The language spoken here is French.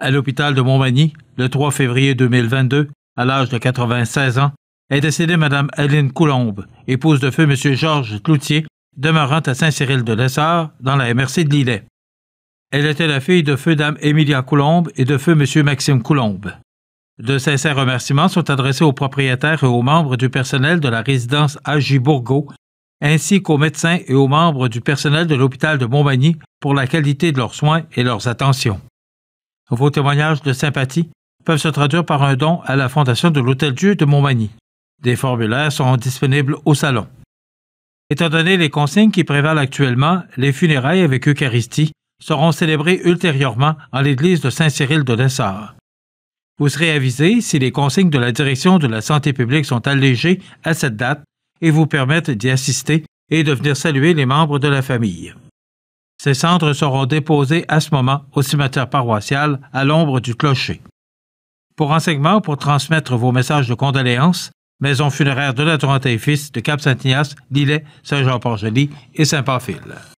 à l'hôpital de Montmagny le 3 février 2022 à l'âge de 96 ans est décédée Mme Aline Coulombe, épouse de feu M. Georges Cloutier, demeurant à Saint-Cyril-de-Lessard dans la MRC de Lillet. Elle était la fille de feu Dame Émilia Coulombe et de feu M. Maxime Coulombe. De sincères remerciements sont adressés aux propriétaires et aux membres du personnel de la résidence AJ ainsi qu'aux médecins et aux membres du personnel de l'hôpital de Montmagny pour la qualité de leurs soins et leurs attentions. Vos témoignages de sympathie peuvent se traduire par un don à la Fondation de l'Hôtel Dieu de Montmagny. Des formulaires seront disponibles au salon. Étant donné les consignes qui prévalent actuellement, les funérailles avec Eucharistie seront célébrées ultérieurement en l'église de Saint-Cyril de Lessard. Vous serez avisé si les consignes de la direction de la santé publique sont allégées à cette date et vous permettent d'y assister et de venir saluer les membres de la famille. Ces cendres seront déposées à ce moment au cimetière paroissial à l'ombre du clocher. Pour renseignements pour transmettre vos messages de condoléances, Maison funéraire de la Toronto et Fils de Cap-Saint-Ignace, Lillet, Saint-Jean-Port-Joli et Saint-Pamphile.